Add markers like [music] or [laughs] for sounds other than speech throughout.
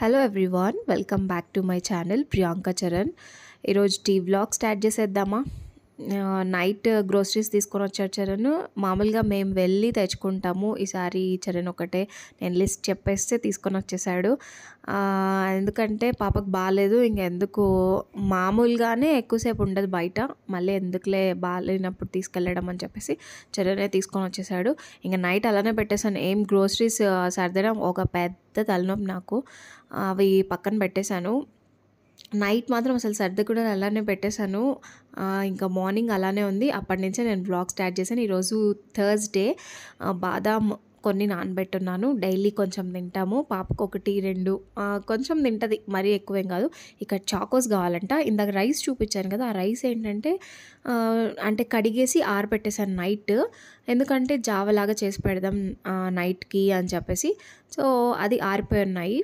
hello everyone welcome back to my channel Priyanka Charan ఈరోజు టీ vlog start చేసేద్దామా నైట్ గ్రోసరీస్ తీసుకొని వచ్చారు చరణ్ మామూలుగా మేము వెళ్ళి తెచ్చుకుంటాము ఈసారి చరణ్ ఒకటే నేను లిస్ట్ చెప్పేస్తే తీసుకొని వచ్చేసాడు ఎందుకంటే పాపకు బాగాలేదు ఇంకెందుకు మామూలుగానే ఎక్కువసేపు ఉండదు బయట మళ్ళీ ఎందుకులే బాగాలేనప్పుడు తీసుకెళ్ళడం అని చెప్పేసి చరణే తీసుకొని వచ్చేసాడు ఇంకా నైట్ అలానే పెట్టేశాను ఏం గ్రోసరీస్ సర్దడం ఒక పెద్ద తలనొప్పి నాకు అవి పక్కన పెట్టేశాను నైట్ మాత్రం అసలు సర్ది కూడా అలానే పెట్టేశాను ఇంకా మార్నింగ్ అలానే ఉంది అప్పటి నుంచే నేను బ్లాగ్ స్టార్ట్ చేశాను ఈరోజు థర్స్డే బాదాం కొన్ని నానబెట్టున్నాను డైలీ కొంచెం తింటాము పాపకు ఒకటి రెండు కొంచెం తింటుంది మరీ ఎక్కువేం కాదు ఇక్కడ చాకోస్ కావాలంట ఇందాక రైస్ చూపించాను కదా ఆ రైస్ ఏంటంటే అంటే కడిగేసి ఆరబెట్టేశాను నైట్ ఎందుకంటే జావలాగా చేసి పెడదాం నైట్కి అని చెప్పేసి సో అది ఆరిపోయి ఉన్నాయి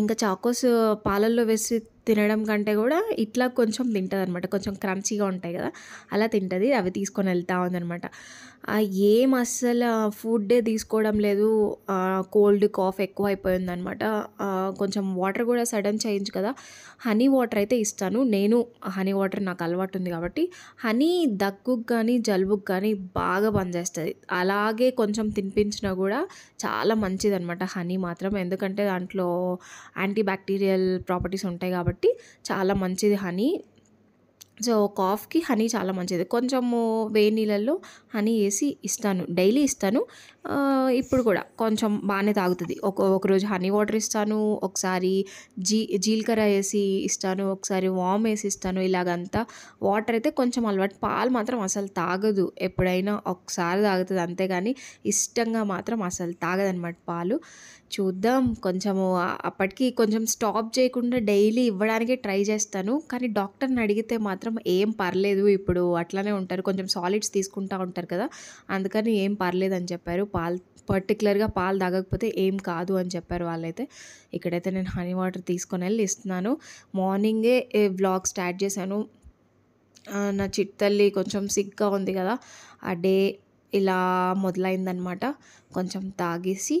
ఇంకా చాకోస్ పాలల్లో వేసి తినడం కంటే కూడా ఇట్లా కొంచెం తింటుంది అనమాట కొంచెం క్రంచీగా ఉంటాయి కదా అలా తింటుంది అవి తీసుకొని వెళ్తా ఉందనమాట ఏం అస్సలు ఫుడ్డే తీసుకోవడం లేదు కోల్డ్ కాఫ్ ఎక్కువ అయిపోయిందనమాట కొంచెం వాటర్ కూడా సడన్ చేయించు కదా హనీ వాటర్ అయితే ఇస్తాను నేను హనీ వాటర్ నాకు అలవాటు ఉంది కాబట్టి హనీ దగ్గుకు కానీ జలుబుకు కానీ బాగా పనిచేస్తుంది అలాగే కొంచెం తినిపించినా కూడా చాలా మంచిది అనమాట హనీ మాత్రం ఎందుకంటే దాంట్లో యాంటీ బ్యాక్టీరియల్ ప్రాపర్టీస్ ఉంటాయి కాబట్టి చాలా మంచిది హనీ సో కాఫ్కి హనీ చాలా మంచిది కొంచెము వేడి నీళ్ళల్లో హనీ వేసి ఇస్తాను డైలీ ఇస్తాను ఇప్పుడు కూడా కొంచెం బాగానే తాగుతుంది ఒక ఒకరోజు హనీ వాటర్ ఇస్తాను ఒకసారి జీ జీలకర్ర వేసి ఇస్తాను ఒకసారి వామ్ వేసి ఇస్తాను ఇలాగంతా వాటర్ అయితే కొంచెం అలవాటు పాలు మాత్రం అసలు తాగదు ఎప్పుడైనా ఒకసారి తాగుతుంది అంతేగాని ఇష్టంగా మాత్రం అసలు తాగదనమాట పాలు చూద్దాం కొంచెము అప్పటికి కొంచెం స్టాప్ చేయకుండా డైలీ ఇవ్వడానికి ట్రై చేస్తాను కానీ డాక్టర్ని అడిగితే మాత్రం ఏం పర్లేదు ఇప్పుడు అట్లానే ఉంటారు కొంచెం సాలిడ్స్ తీసుకుంటూ ఉంటారు కదా అందుకని ఏం పర్లేదు అని చెప్పారు పాలు పర్టికులర్గా పాలు తాగకపోతే ఏం కాదు అని చెప్పారు వాళ్ళైతే ఇక్కడైతే నేను హనీ వాటర్ తీసుకొని వెళ్ళి ఇస్తున్నాను మార్నింగే వ్లాగ్ స్టార్ట్ చేశాను నా చిట్టల్లి కొంచెం సిగ్గా ఉంది కదా ఆ డే ఇలా మొదలైందనమాట కొంచెం తాగేసి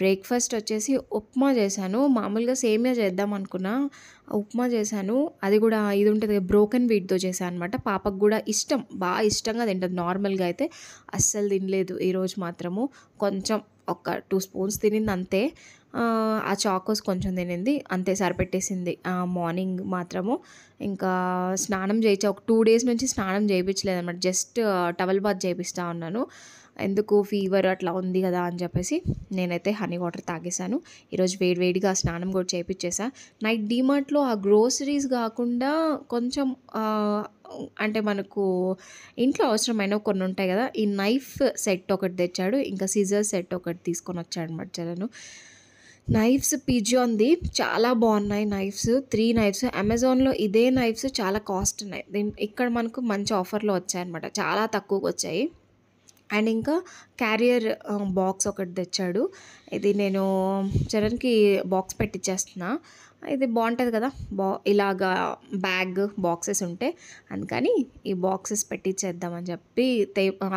బ్రేక్ఫాస్ట్ వచ్చేసి ఉప్మా చేశాను మామూలుగా సేమియా చేద్దాం అనుకున్నా ఉప్మా చేశాను అది కూడా ఇది ఉంటుంది కదా బ్రోకెన్ వీట్తో చేశాను అనమాట పాపకు కూడా ఇష్టం బాగా ఇష్టంగా తింటుంది నార్మల్గా అయితే అస్సలు తినలేదు ఈరోజు మాత్రము కొంచెం ఒక టూ స్పూన్స్ తినింది అంతే ఆ చాకోస్ కొంచెం తినింది అంతే సరిపెట్టేసింది మార్నింగ్ మాత్రము ఇంకా స్నానం చేయించి ఒక టూ డేస్ నుంచి స్నానం చేయించలేదు అనమాట జస్ట్ టవల్ బాత్ చేయిస్తూ ఉన్నాను ఎందుకు ఫీవర్ అట్లా ఉంది కదా అని చెప్పేసి నేనైతే హనీ వాటర్ తాగేశాను ఈరోజు వేడివేడిగా స్నానం కూడా చేయించేసా నైట్ డీమార్ట్లో ఆ గ్రోసరీస్ కాకుండా కొంచెం అంటే మనకు ఇంట్లో అవసరమైన కొన్ని ఉంటాయి కదా ఈ నైఫ్ సెట్ ఒకటి తెచ్చాడు ఇంకా సీజర్ సెట్ ఒకటి తీసుకొని వచ్చాడు అనమాట చలను నైఫ్స్ ఉంది చాలా బాగున్నాయి నైఫ్స్ త్రీ నైఫ్స్ అమెజాన్లో ఇదే నైఫ్స్ చాలా కాస్ట్ ఉన్నాయి దీని ఇక్కడ మనకు మంచి ఆఫర్లో వచ్చాయి అనమాట చాలా తక్కువకి వచ్చాయి అండ్ ఇంకా క్యారియర్ బాక్స్ ఒకటి తెచ్చాడు ఇది నేను చరణ్కి బాక్స్ పెట్టించేస్తున్నా ఇది బాగుంటుంది కదా బా ఇలాగా బ్యాగ్ బాక్సెస్ ఉంటే అందుకని ఈ బాక్సెస్ పెట్టిచ్చేద్దామని చెప్పి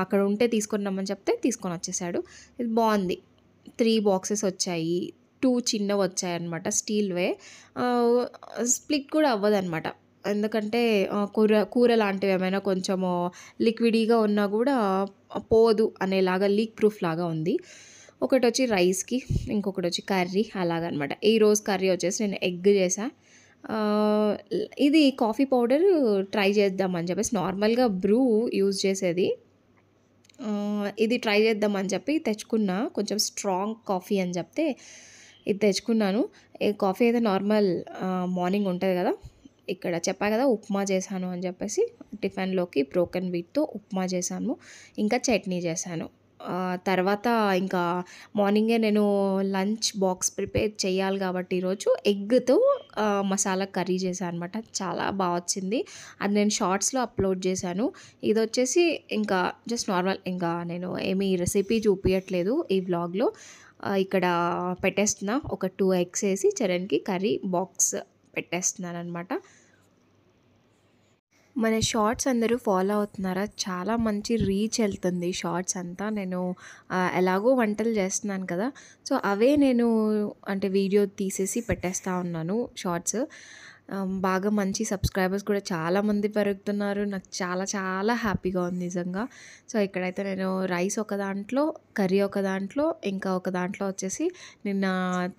అక్కడ ఉంటే తీసుకొని చెప్తే తీసుకొని వచ్చేసాడు ఇది బాగుంది త్రీ బాక్సెస్ వచ్చాయి టూ చిన్నవి వచ్చాయి అనమాట స్టీల్వే స్ప్లిట్ కూడా అవ్వదన్నమాట ఎందుకంటే కూర కూర లాంటివి ఏమైనా కొంచెము లిక్విడీగా ఉన్నా కూడా పోదు అనేలాగా లీక్ ప్రూఫ్ లాగా ఉంది ఒకటి వచ్చి రైస్కి ఇంకొకటి వచ్చి కర్రీ అలాగనమాట ఈ రోజు కర్రీ వచ్చేసి నేను ఎగ్ చేసా ఇది కాఫీ పౌడర్ ట్రై చేద్దామని చెప్పేసి నార్మల్గా బ్రూ యూజ్ చేసేది ఇది ట్రై చేద్దామని చెప్పి తెచ్చుకున్నా కొంచెం స్ట్రాంగ్ కాఫీ అని చెప్తే ఇది తెచ్చుకున్నాను కాఫీ అయితే నార్మల్ మార్నింగ్ ఉంటుంది కదా ఇక్కడ చెప్పా కదా ఉప్మా చేశాను అని చెప్పేసి టిఫిన్లోకి బ్రోకెన్ వీట్తో ఉప్మా చేశాను ఇంకా చట్నీ చేశాను తర్వాత ఇంకా మార్నింగే నేను లంచ్ బాక్స్ ప్రిపేర్ చేయాలి కాబట్టి ఈరోజు ఎగ్తో మసాలా కర్రీ చేశాను అనమాట చాలా బాగా వచ్చింది అది నేను షార్ట్స్లో అప్లోడ్ చేశాను ఇది వచ్చేసి ఇంకా జస్ట్ నార్మల్ ఇంకా నేను ఏమీ రెసిపీ చూపించట్లేదు ఈ వ్లాగ్లో ఇక్కడ పెట్టేస్తున్నా ఒక టూ ఎగ్స్ వేసి చరణ్కి కర్రీ బాక్స్ పెట్టేస్తున్నాను అనమాట మన షార్ట్స్ అందరూ ఫాలో అవుతున్నారా చాలా మంచి రీచ్ వెళ్తుంది షార్ట్స్ అంతా నేను ఎలాగో వంటలు చేస్తున్నాను కదా సో అవే నేను అంటే వీడియో తీసేసి పెట్టేస్తా ఉన్నాను షార్ట్స్ బాగా మంచి సబ్స్క్రైబర్స్ కూడా చాలామంది పెరుగుతున్నారు నాకు చాలా చాలా హ్యాపీగా ఉంది నిజంగా సో ఇక్కడైతే నేను రైస్ ఒక దాంట్లో కర్రీ ఒక దాంట్లో ఇంకా ఒక దాంట్లో వచ్చేసి నిన్న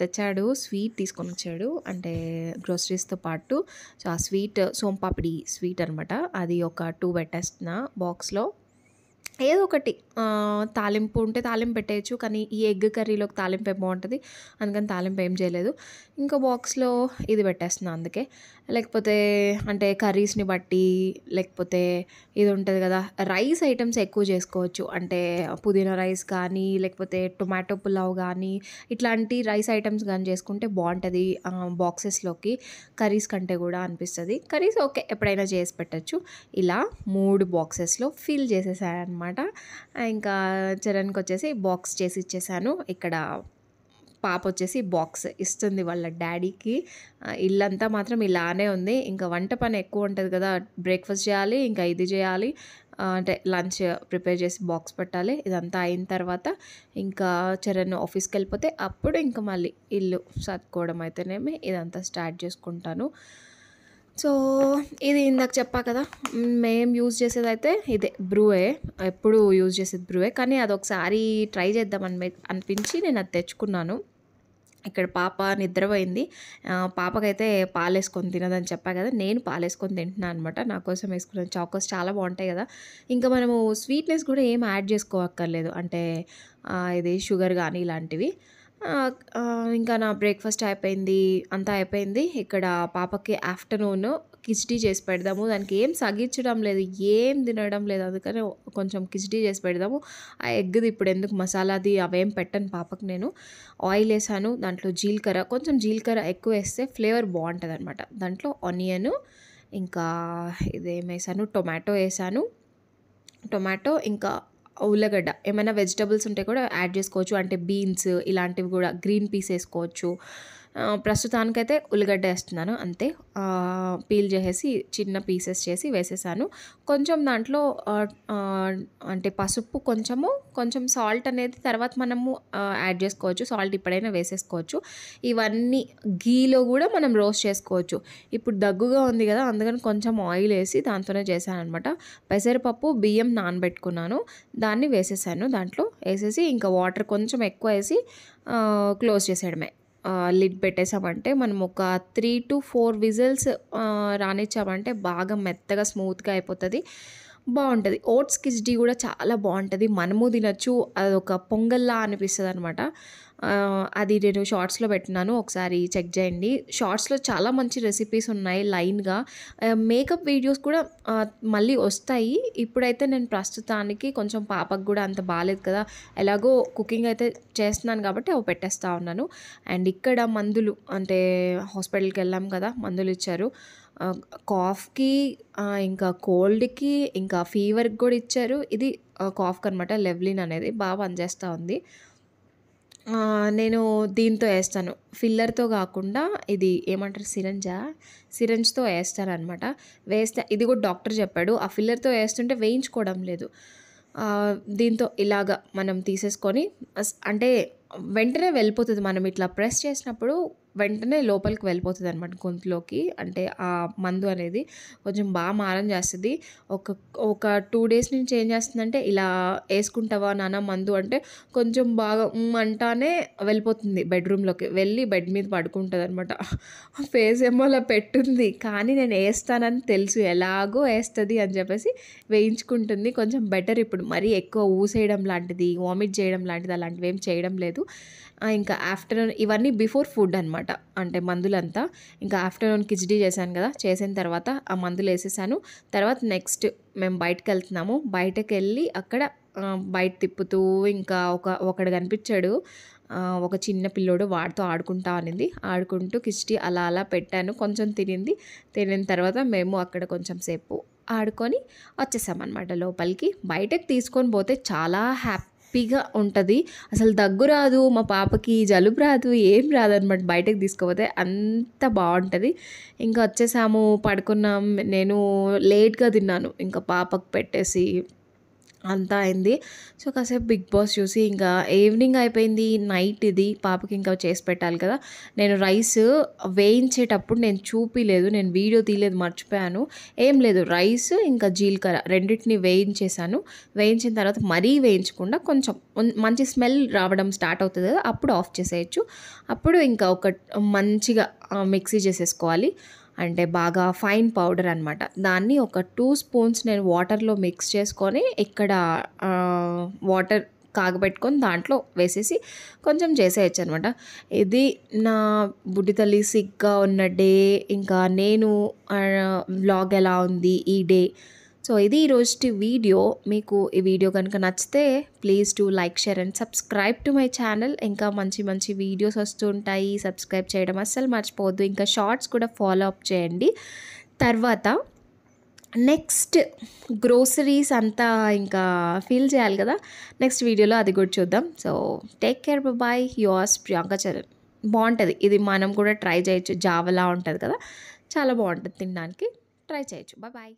తెచ్చాడు స్వీట్ తీసుకొని వచ్చాడు అంటే గ్రోసరీస్తో పాటు సో ఆ స్వీట్ సోంపాపిడి స్వీట్ అనమాట అది ఒక టూ పెట్టేస్తున్నా బాక్స్లో ఏదో ఒకటి తాలింపు ఉంటే తాలింపు పెట్టేయచ్చు కానీ ఈ ఎగ్ కర్రీలోకి తాలింపు ఏం బాగుంటుంది అందుకని తాలింపు ఏం చేయలేదు ఇంకా బాక్స్లో ఇది పెట్టేస్తున్నాను అందుకే లేకపోతే అంటే కర్రీస్ని బట్టి లేకపోతే ఇది ఉంటుంది కదా రైస్ ఐటమ్స్ ఎక్కువ చేసుకోవచ్చు అంటే పుదీనా రైస్ కానీ లేకపోతే టొమాటో పులావ్ కానీ ఇట్లాంటి రైస్ ఐటమ్స్ కానీ చేసుకుంటే బాగుంటుంది బాక్సెస్లోకి కర్రీస్ కంటే కూడా అనిపిస్తుంది కర్రీస్ ఓకే ఎప్పుడైనా చేసి పెట్టచ్చు ఇలా మూడు బాక్సెస్లో ఫిల్ చేసేసాయన్నమాట ఇంకా చరణ్కి వచ్చేసి బాక్స్ చేసి ఇచ్చేసాను ఇక్కడ పాప వచ్చేసి బాక్స్ ఇస్తుంది వాళ్ళ డాడీకి ఇల్లంతా మాత్రం ఇలానే ఉంది ఇంకా వంట పని ఎక్కువ ఉంటుంది కదా బ్రేక్ఫాస్ట్ చేయాలి ఇంకా ఇది చేయాలి అంటే లంచ్ ప్రిపేర్ చేసి బాక్స్ పెట్టాలి ఇదంతా అయిన తర్వాత ఇంకా చరణ్ ఆఫీస్కి వెళ్ళిపోతే అప్పుడు ఇంకా మళ్ళీ ఇల్లు సర్దుకోవడం అయితేనేమి ఇదంతా స్టార్ట్ చేసుకుంటాను సో ఇది ఇందాక చెప్పా కదా మేం యూజ్ చేసేది అయితే ఇదే బ్రూయే ఎప్పుడు యూజ్ చేసేది బ్రూయే కానీ అది ఒకసారి ట్రై చేద్దామని అనిపించి నేను అది తెచ్చుకున్నాను ఇక్కడ పాప నిద్రపోయింది పాపకైతే పాలేసుకొని తినదని చెప్పా కదా నేను పాలేసుకొని తింటున్నాను అనమాట నా కోసం వేసుకున్న చాకోస్ చాలా బాగుంటాయి కదా ఇంకా మనము స్వీట్నెస్ కూడా ఏం యాడ్ చేసుకోవక్కర్లేదు అంటే ఇది షుగర్ కానీ ఇలాంటివి ఇంకా నా బ్రేక్ఫాస్ట్ అయిపోయింది అంతా అయిపోయింది ఇక్కడ పాపకి ఆఫ్టర్నూన్ కిచిడీ చేసి పెడదాము దానికి ఏం సగించడం లేదు ఏం తినడం లేదు అందుకని కొంచెం కిచిడీ చేసి పెడదాము ఆ ఎగ్ది ఇప్పుడు ఎందుకు మసాలాది అవేం పెట్టను పాపకు నేను ఆయిల్ వేసాను దాంట్లో జీలకర్ర కొంచెం జీలకర్ర ఎక్కువ వేస్తే ఫ్లేవర్ బాగుంటుంది అనమాట దాంట్లో ఆనియన్ ఇంకా ఇదేం వేసాను టొమాటో వేసాను టొమాటో ఇంకా ఉల్లగడ్డ ఏమైనా వెజిటబుల్స్ ఉంటే కూడా యాడ్ చేసుకోవచ్చు అంటే బీన్స్ ఇలాంటివి కూడా గ్రీన్ పీస్ వేసుకోవచ్చు ప్రస్తుతానికైతే ఉల్లిగడ్డ వేస్తున్నాను అంతే పీల్ చేసేసి చిన్న పీసెస్ చేసి వేసేసాను కొంచెం దాంట్లో అంటే పసుపు కొంచెము కొంచెం సాల్ట్ అనేది తర్వాత మనము యాడ్ చేసుకోవచ్చు సాల్ట్ ఇప్పుడైనా వేసేసుకోవచ్చు ఇవన్నీ గీలో కూడా మనం రోస్ట్ చేసుకోవచ్చు ఇప్పుడు దగ్గుగా ఉంది కదా అందుకని కొంచెం ఆయిల్ వేసి దాంతోనే చేశాను అనమాట పెసరపప్పు బియ్యం నానబెట్టుకున్నాను దాన్ని వేసేసాను దాంట్లో వేసేసి ఇంకా వాటర్ కొంచెం ఎక్కువ వేసి క్లోజ్ చేసేయడమే లిడ్ పెట్టేసామంటే మనం ఒక త్రీ టు ఫోర్ విజిల్స్ రానిచ్చామంటే బాగా మెత్తగా స్మూత్గా అయిపోతుంది బాగుంటుంది ఓట్స్ కిచ్డీ కూడా చాలా బాగుంటుంది మనము తినచ్చు అదొక పొంగల్లా అనిపిస్తుంది అనమాట అది నేను షార్ట్స్లో పెట్టినాను ఒకసారి చెక్ చేయండి షార్ట్స్లో చాలా మంచి రెసిపీస్ ఉన్నాయి లైన్గా మేకప్ వీడియోస్ కూడా మళ్ళీ వస్తాయి ఇప్పుడైతే నేను ప్రస్తుతానికి కొంచెం పాపకు కూడా అంత బాగాలేదు కదా ఎలాగో కుకింగ్ అయితే చేస్తున్నాను కాబట్టి అవి పెట్టేస్తా ఉన్నాను అండ్ ఇక్కడ మందులు అంటే హాస్పిటల్కి వెళ్ళాం కదా మందులు ఇచ్చారు కాఫ్కి ఇంకా కోల్డ్కి ఇంకా ఫీవర్కి కూడా ఇచ్చారు ఇది కాఫ్కి అనమాట లెవ్లిన్ అనేది బాగా పనిచేస్తూ ఉంది నేను దీంతో వేస్తాను ఫిల్లర్తో కాకుండా ఇది ఏమంటారు సిరంజా సిరంజ్తో వేస్తాను అనమాట వేస్తే ఇది కూడా డాక్టర్ చెప్పాడు ఆ ఫిల్లర్తో వేస్తుంటే వేయించుకోవడం లేదు దీంతో ఇలాగ మనం తీసేసుకొని అంటే వెంటనే వెళ్ళిపోతుంది మనం ఇట్లా ప్రెస్ చేసినప్పుడు వెంటనే లోపలికి వెళ్ళిపోతుంది అనమాట గొంతులోకి అంటే ఆ మందు అనేది కొంచెం బాగా మారం చేస్తుంది ఒక ఒక టూ డేస్ నుంచి ఏం చేస్తుందంటే ఇలా వేసుకుంటావా నాన్న మందు అంటే కొంచెం బాగా అంటానే వెళ్ళిపోతుంది బెడ్రూమ్లోకి వెళ్ళి బెడ్ మీద పడుకుంటుంది అనమాట [laughs] ఫేస్ ఏమో అలా పెట్టుంది కానీ నేను వేస్తానని తెలుసు ఎలాగో వేస్తుంది అని చెప్పేసి వేయించుకుంటుంది కొంచెం బెటర్ ఇప్పుడు మరీ ఎక్కువ ఊసేయడం లాంటిది వామిట్ చేయడం లాంటిది అలాంటివి ఏం చేయడం లేదు ఇంకా ఆఫ్టర్నూన్ ఇవన్నీ బిఫోర్ ఫుడ్ అనమాట అనమాట అంటే మందులంతా ఇంకా ఆఫ్టర్నూన్ కిచడీ చేశాను కదా చేసిన తర్వాత ఆ మందులు వేసేసాను తర్వాత నెక్స్ట్ మేము బయటకు వెళ్తున్నాము బయటకు వెళ్ళి అక్కడ బయట తిప్పుతూ ఇంకా ఒక ఒకడు కనిపించాడు ఒక చిన్న పిల్లోడు వాడితో ఆడుకుంటా అనింది ఆడుకుంటూ కిష్టి అలా అలా పెట్టాను కొంచెం తినింది తినిన తర్వాత మేము అక్కడ కొంచెం సేపు ఆడుకొని వచ్చేసామన్నమాట లోపలికి బయటకు తీసుకొని పోతే చాలా హ్యాపీ హ్యాపీగా ఉంటుంది అసలు దగ్గు రాదు మా పాపకి జలుబు రాదు ఏం రాదు అనమాట బయటకు తీసుకుపోతే అంత బాగుంటుంది ఇంకా వచ్చేసాము పడుకున్నాం నేను లేట్గా తిన్నాను ఇంకా పాపకు పెట్టేసి అంతా అయింది సో కాసేపు బిగ్ బాస్ చూసి ఇంకా ఈవినింగ్ అయిపోయింది నైట్ ఇది పాపకి ఇంకా చేసి పెట్టాలి కదా నేను రైస్ వేయించేటప్పుడు నేను చూపిలేదు నేను వీడియో తీయలేదు మర్చిపోయాను ఏం లేదు రైస్ ఇంకా జీలకర్ర రెండింటిని వేయించేశాను వేయించిన తర్వాత మరీ వేయించకుండా కొంచెం మంచి స్మెల్ రావడం స్టార్ట్ అవుతుంది కదా అప్పుడు ఆఫ్ చేసేయచ్చు అప్పుడు ఇంకా ఒక మంచిగా మిక్సీ చేసేసుకోవాలి అంటే బాగా ఫైన్ పౌడర్ అనమాట దాన్ని ఒక టూ స్పూన్స్ నేను వాటర్లో మిక్స్ చేసుకొని ఇక్కడ వాటర్ కాగబెట్టుకొని దాంట్లో వేసేసి కొంచెం చేసేయచ్చు అనమాట ఇది నా బుడ్డి తల్లి సిగ్గా ఉన్న డే ఇంకా నేను వ్లాగ్ ఎలా ఉంది ఈ డే సో ఇది ఈరోజు వీడియో మీకు ఈ వీడియో కనుక నచ్చితే please to like share and subscribe to my channel ఇంకా మంచి మంచి వీడియోస్ వస్తుంటాయి సబ్స్క్రైబ్ చేయడం అస్సలు మర్చిపోవద్దు ఇంకా షార్ట్స్ కూడా ఫాలో అప్ చేయండి తర్వాత నెక్స్ట్ గ్రోసరీస్ అంతా ఇంకా ఫీల్ చేయాలి కదా నెక్స్ట్ వీడియోలో అది కూడా చూద్దాం so take care bye yours Priyanka Charan బాగుంటుంది ఇది మనం కూడా ట్రై చేయొచ్చు జావలా ఉంటుంది కదా చాలా బాగుంటుంది తినడానికి ట్రై చేయొచ్చు బాయ్